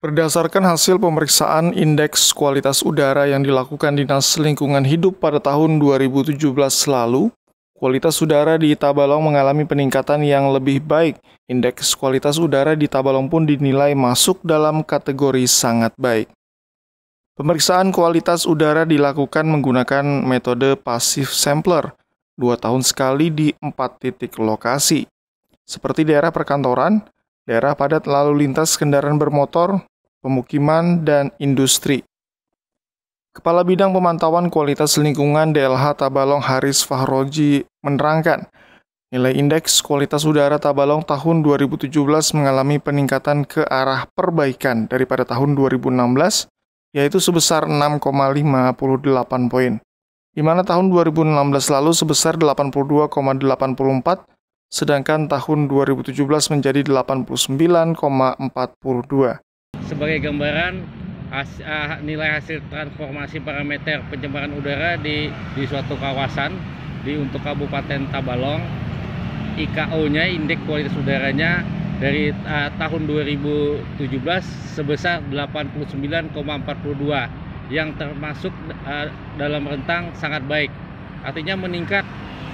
Berdasarkan hasil pemeriksaan indeks kualitas udara yang dilakukan Dinas Lingkungan Hidup pada tahun 2017 lalu, kualitas udara di Tabalong mengalami peningkatan yang lebih baik. Indeks kualitas udara di Tabalong pun dinilai masuk dalam kategori sangat baik. Pemeriksaan kualitas udara dilakukan menggunakan metode pasif sampler, dua tahun sekali di empat titik lokasi, seperti daerah perkantoran, daerah padat lalu lintas kendaraan bermotor, pemukiman, dan industri. Kepala Bidang Pemantauan Kualitas Lingkungan DLH Tabalong Haris Fahroji menerangkan, nilai indeks kualitas udara Tabalong tahun 2017 mengalami peningkatan ke arah perbaikan daripada tahun 2016, yaitu sebesar 6,58 poin, di mana tahun 2016 lalu sebesar 82,84, sedangkan tahun 2017 menjadi 89,42 sebagai gambaran as, uh, ah, nilai hasil transformasi parameter pencemaran udara di di suatu kawasan di untuk Kabupaten Tabalong IKO-nya indeks kualitas udaranya dari uh, tahun 2017 sebesar 89,42 yang termasuk uh, dalam rentang sangat baik. Artinya meningkat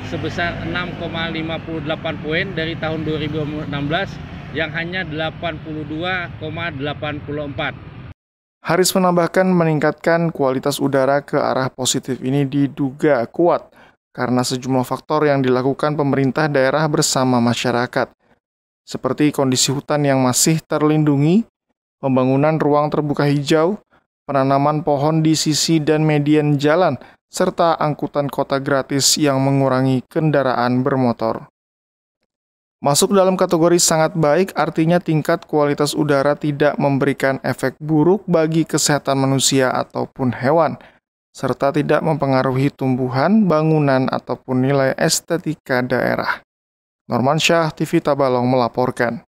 sebesar 6,58 poin dari tahun 2016 yang hanya 82,84. Haris menambahkan meningkatkan kualitas udara ke arah positif ini diduga kuat karena sejumlah faktor yang dilakukan pemerintah daerah bersama masyarakat, seperti kondisi hutan yang masih terlindungi, pembangunan ruang terbuka hijau, penanaman pohon di sisi dan median jalan, serta angkutan kota gratis yang mengurangi kendaraan bermotor. Masuk dalam kategori sangat baik artinya tingkat kualitas udara tidak memberikan efek buruk bagi kesehatan manusia ataupun hewan, serta tidak mempengaruhi tumbuhan, bangunan, ataupun nilai estetika daerah. Norman Syah, TV Tabalong melaporkan.